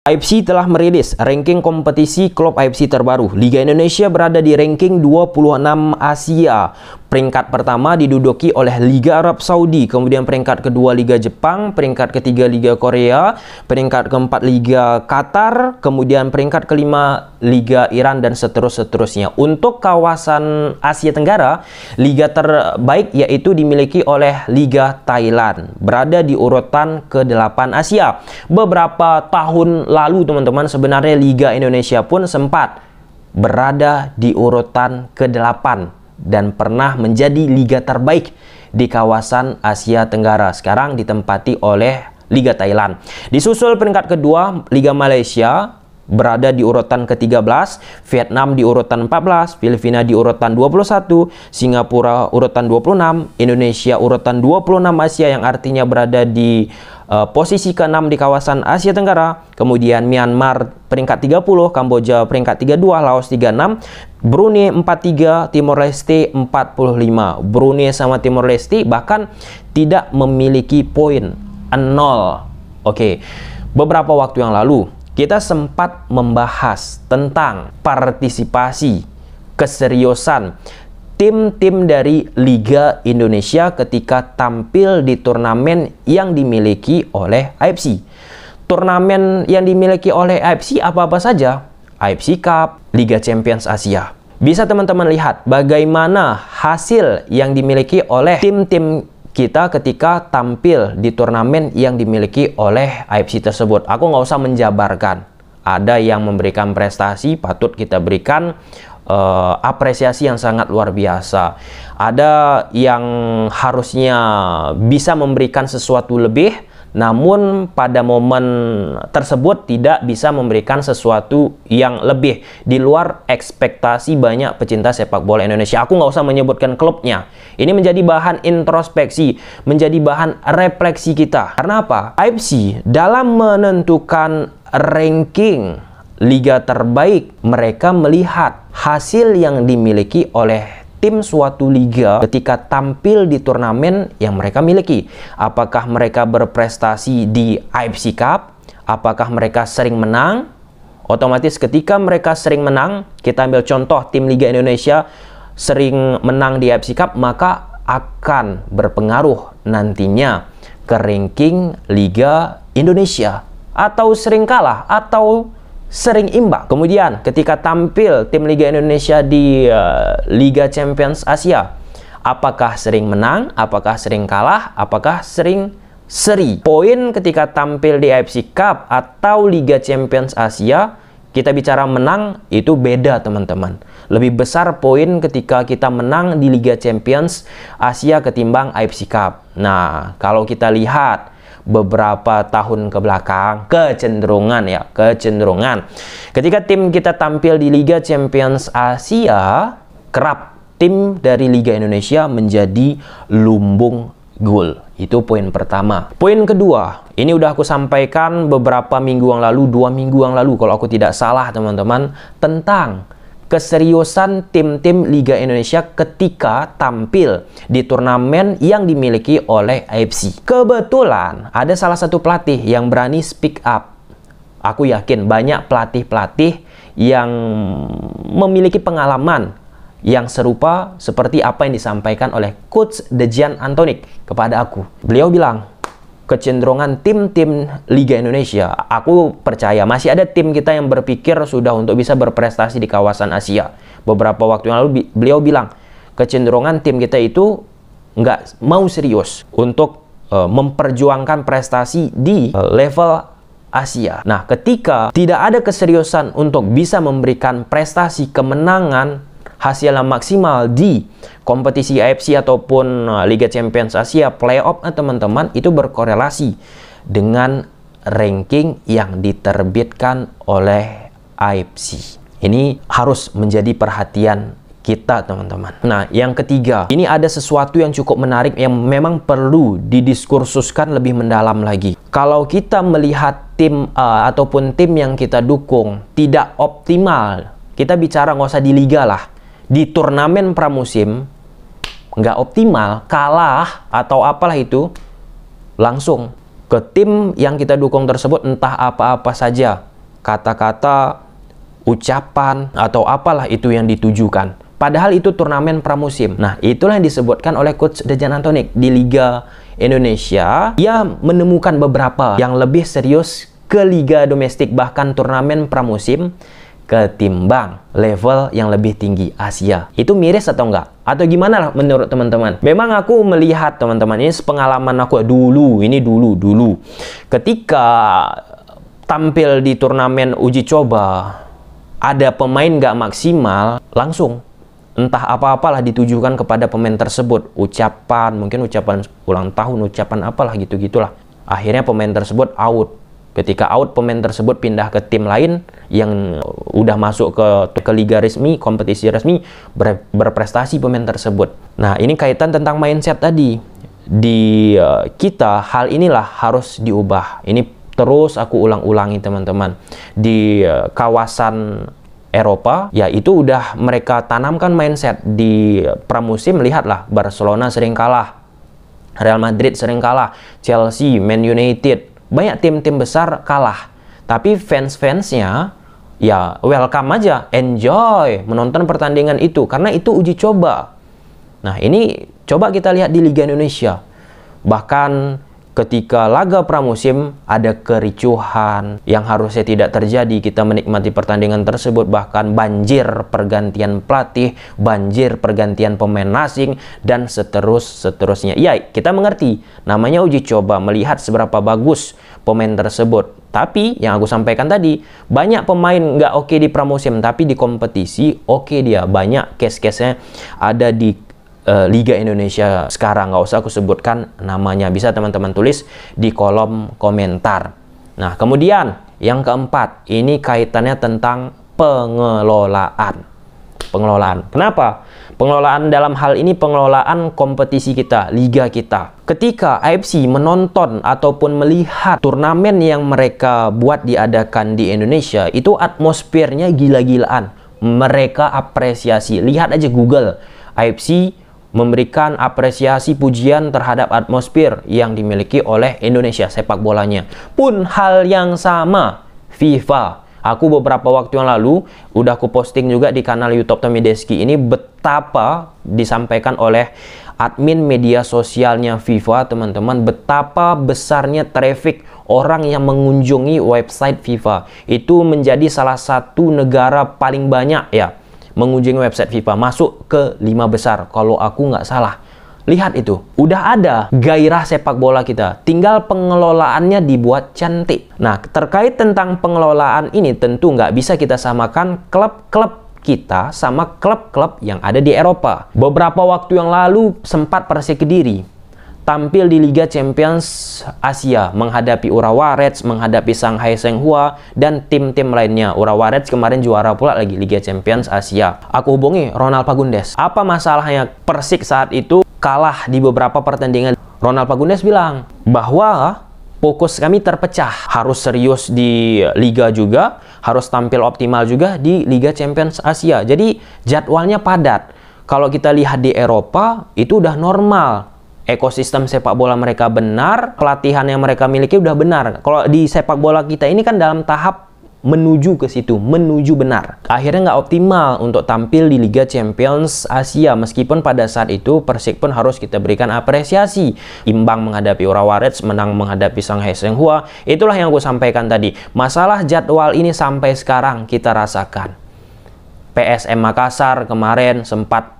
AFC telah merilis ranking kompetisi klub AFC terbaru. Liga Indonesia berada di ranking 26 Asia peringkat pertama diduduki oleh Liga Arab Saudi, kemudian peringkat kedua Liga Jepang, peringkat ketiga Liga Korea, peringkat keempat Liga Qatar, kemudian peringkat kelima Liga Iran dan seterus-seterusnya. Untuk kawasan Asia Tenggara, liga terbaik yaitu dimiliki oleh Liga Thailand, berada di urutan ke-8 Asia. Beberapa tahun lalu teman-teman sebenarnya Liga Indonesia pun sempat berada di urutan ke-8 dan pernah menjadi liga terbaik di kawasan Asia Tenggara. Sekarang ditempati oleh Liga Thailand. Disusul peringkat kedua Liga Malaysia berada di urutan ke-13, Vietnam di urutan 14, Filipina di urutan 21, Singapura urutan 26, Indonesia urutan 26 Asia yang artinya berada di Eh, posisi ke-6 di kawasan Asia Tenggara, kemudian Myanmar peringkat 30, Kamboja peringkat 32, Laos 36, Brunei 43, Timor Leste 45. Brunei sama Timor Leste bahkan tidak memiliki poin 0. Oke. Beberapa waktu yang lalu kita sempat membahas tentang partisipasi, keseriusan tim-tim dari Liga Indonesia ketika tampil di turnamen yang dimiliki oleh AFC. Turnamen yang dimiliki oleh AFC apa-apa saja, AFC Cup, Liga Champions Asia. Bisa teman-teman lihat bagaimana hasil yang dimiliki oleh tim-tim kita ketika tampil di turnamen yang dimiliki oleh AFC tersebut. Aku nggak usah menjabarkan. Ada yang memberikan prestasi, patut kita berikan uh, apresiasi yang sangat luar biasa. Ada yang harusnya bisa memberikan sesuatu lebih, namun pada momen tersebut tidak bisa memberikan sesuatu yang lebih di luar ekspektasi banyak pecinta sepak bola Indonesia. Aku nggak usah menyebutkan klubnya. Ini menjadi bahan introspeksi, menjadi bahan refleksi kita. Karena apa? AFC dalam menentukan ranking liga terbaik, mereka melihat hasil yang dimiliki oleh tim suatu liga ketika tampil di turnamen yang mereka miliki. Apakah mereka berprestasi di AFC Cup? Apakah mereka sering menang? Otomatis ketika mereka sering menang, kita ambil contoh tim Liga Indonesia sering menang di AFC Cup, maka akan berpengaruh nantinya ke ranking Liga Indonesia atau sering kalah atau sering imbang. Kemudian ketika tampil tim Liga Indonesia di uh, Liga Champions Asia, apakah sering menang, apakah sering kalah, apakah sering seri. Poin ketika tampil di AFC Cup atau Liga Champions Asia, kita bicara menang itu beda teman-teman. Lebih besar poin ketika kita menang di Liga Champions Asia ketimbang AFC Cup. Nah, kalau kita lihat beberapa tahun ke belakang kecenderungan ya kecenderungan ketika tim kita tampil di Liga Champions Asia kerap tim dari Liga Indonesia menjadi lumbung gol itu poin pertama poin kedua ini udah aku sampaikan beberapa minggu yang lalu dua minggu yang lalu kalau aku tidak salah teman-teman tentang keseriusan tim-tim Liga Indonesia ketika tampil di turnamen yang dimiliki oleh AFC. Kebetulan ada salah satu pelatih yang berani speak up. Aku yakin banyak pelatih-pelatih yang memiliki pengalaman yang serupa seperti apa yang disampaikan oleh coach Dejan Antonik kepada aku. Beliau bilang, kecenderungan tim-tim Liga Indonesia. Aku percaya masih ada tim kita yang berpikir sudah untuk bisa berprestasi di kawasan Asia. Beberapa waktu yang lalu beliau bilang, kecenderungan tim kita itu nggak mau serius untuk uh, memperjuangkan prestasi di uh, level Asia. Nah, ketika tidak ada keseriusan untuk bisa memberikan prestasi kemenangan hasil maksimal di kompetisi AFC ataupun uh, Liga Champions Asia playoff eh, teman-teman itu berkorelasi dengan ranking yang diterbitkan oleh AFC. Ini harus menjadi perhatian kita teman-teman. Nah, yang ketiga, ini ada sesuatu yang cukup menarik yang memang perlu didiskursuskan lebih mendalam lagi. Kalau kita melihat tim uh, ataupun tim yang kita dukung tidak optimal, kita bicara nggak usah di liga lah di turnamen pramusim nggak optimal, kalah atau apalah itu langsung ke tim yang kita dukung tersebut entah apa-apa saja kata-kata, ucapan atau apalah itu yang ditujukan. Padahal itu turnamen pramusim. Nah, itulah yang disebutkan oleh coach Dejan Antonik di Liga Indonesia. Ia menemukan beberapa yang lebih serius ke liga domestik bahkan turnamen pramusim ketimbang level yang lebih tinggi Asia. Itu miris atau enggak? Atau gimana lah menurut teman-teman? Memang aku melihat teman-teman ini pengalaman aku ya, dulu, ini dulu, dulu. Ketika tampil di turnamen uji coba, ada pemain nggak maksimal, langsung entah apa-apalah ditujukan kepada pemain tersebut. Ucapan, mungkin ucapan ulang tahun, ucapan apalah gitu-gitulah. Akhirnya pemain tersebut out Ketika out pemain tersebut pindah ke tim lain yang udah masuk ke ke liga resmi, kompetisi resmi ber, berprestasi pemain tersebut. Nah, ini kaitan tentang mindset tadi. Di uh, kita hal inilah harus diubah. Ini terus aku ulang-ulangi teman-teman. Di uh, kawasan Eropa, ya itu udah mereka tanamkan mindset di eh, pramusim lihatlah Barcelona sering kalah, Real Madrid sering kalah, Chelsea, Man United, banyak tim-tim besar kalah. Tapi fans-fansnya ya welcome aja, enjoy menonton pertandingan itu karena itu uji coba. Nah, ini coba kita lihat di Liga Indonesia. Bahkan ketika laga pramusim ada kericuhan yang harusnya tidak terjadi kita menikmati pertandingan tersebut bahkan banjir pergantian pelatih banjir pergantian pemain asing dan seterus seterusnya ya kita mengerti namanya uji coba melihat seberapa bagus pemain tersebut tapi yang aku sampaikan tadi, banyak pemain nggak oke okay di pramusim, tapi di kompetisi oke okay dia. Banyak case-case-nya ada di Eh, liga Indonesia sekarang. Nggak usah aku sebutkan namanya. Bisa teman-teman tulis di kolom komentar. Nah, kemudian yang keempat, ini kaitannya tentang pengelolaan. Pengelolaan. Kenapa? Pengelolaan dalam hal ini pengelolaan kompetisi kita, liga kita. Ketika AFC menonton ataupun melihat turnamen yang mereka buat diadakan di Indonesia, itu atmosfernya gila-gilaan. Mereka apresiasi. Lihat aja Google, AFC memberikan apresiasi pujian terhadap atmosfer yang dimiliki oleh Indonesia sepak bolanya. Pun hal yang sama FIFA. Aku beberapa waktu yang lalu udah aku posting juga di kanal YouTube Tommy Deski ini betapa disampaikan oleh admin media sosialnya FIFA teman-teman betapa besarnya traffic orang yang mengunjungi website FIFA. Itu menjadi salah satu negara paling banyak ya mengunjungi website FIFA masuk ke lima besar kalau aku nggak salah. Lihat itu, udah ada gairah sepak bola kita, tinggal pengelolaannya dibuat cantik. Nah, terkait tentang pengelolaan ini tentu nggak bisa kita samakan klub-klub kita sama klub-klub yang ada di Eropa. Beberapa waktu yang lalu sempat Persik Kediri tampil di Liga Champions Asia menghadapi Urawa Reds, menghadapi Shanghai Shenhua dan tim-tim lainnya. Urawa Reds kemarin juara pula lagi Liga Champions Asia. Aku hubungi Ronald Pagundes. Apa masalahnya Persik saat itu kalah di beberapa pertandingan? Ronald Pagundes bilang bahwa fokus kami terpecah. Harus serius di liga juga, harus tampil optimal juga di Liga Champions Asia. Jadi jadwalnya padat. Kalau kita lihat di Eropa, itu udah normal ekosistem sepak bola mereka benar, pelatihan yang mereka miliki udah benar. Kalau di sepak bola kita ini kan dalam tahap menuju ke situ, menuju benar. Akhirnya nggak optimal untuk tampil di Liga Champions Asia, meskipun pada saat itu Persik pun harus kita berikan apresiasi. Imbang menghadapi Urawa Reds, menang menghadapi Shanghai Shenhua, itulah yang aku sampaikan tadi. Masalah jadwal ini sampai sekarang kita rasakan. PSM Makassar kemarin sempat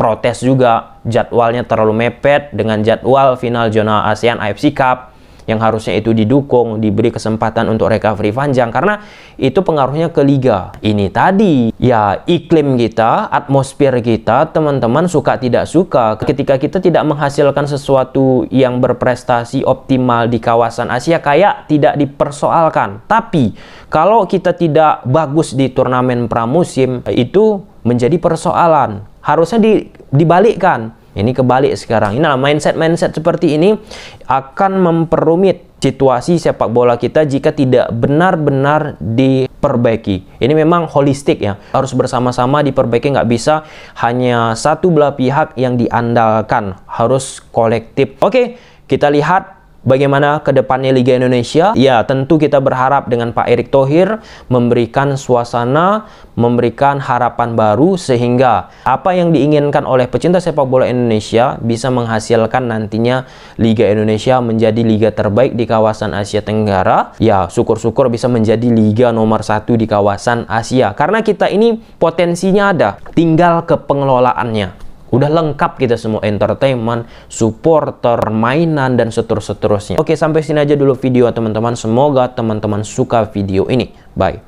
protes juga jadwalnya terlalu mepet dengan jadwal final zona ASEAN AFC Cup yang harusnya itu didukung, diberi kesempatan untuk recovery panjang karena itu pengaruhnya ke liga. Ini tadi ya iklim kita, atmosfer kita, teman-teman suka tidak suka ketika kita tidak menghasilkan sesuatu yang berprestasi optimal di kawasan Asia kayak tidak dipersoalkan. Tapi kalau kita tidak bagus di turnamen pramusim itu menjadi persoalan harusnya di, dibalikkan. Ini kebalik sekarang. Inilah mindset-mindset seperti ini akan memperumit situasi sepak bola kita jika tidak benar-benar diperbaiki. Ini memang holistik ya. Harus bersama-sama diperbaiki. Nggak bisa hanya satu belah pihak yang diandalkan. Harus kolektif. Oke, kita lihat Bagaimana ke depannya Liga Indonesia? Ya, tentu kita berharap dengan Pak Erick Thohir memberikan suasana, memberikan harapan baru sehingga apa yang diinginkan oleh pecinta sepak bola Indonesia bisa menghasilkan nantinya Liga Indonesia menjadi liga terbaik di kawasan Asia Tenggara. Ya, syukur-syukur bisa menjadi liga nomor satu di kawasan Asia. Karena kita ini potensinya ada, tinggal ke pengelolaannya. Udah lengkap kita semua entertainment, supporter, mainan dan seterusnya. Oke, sampai sini aja dulu video teman-teman. Semoga teman-teman suka video ini. Bye.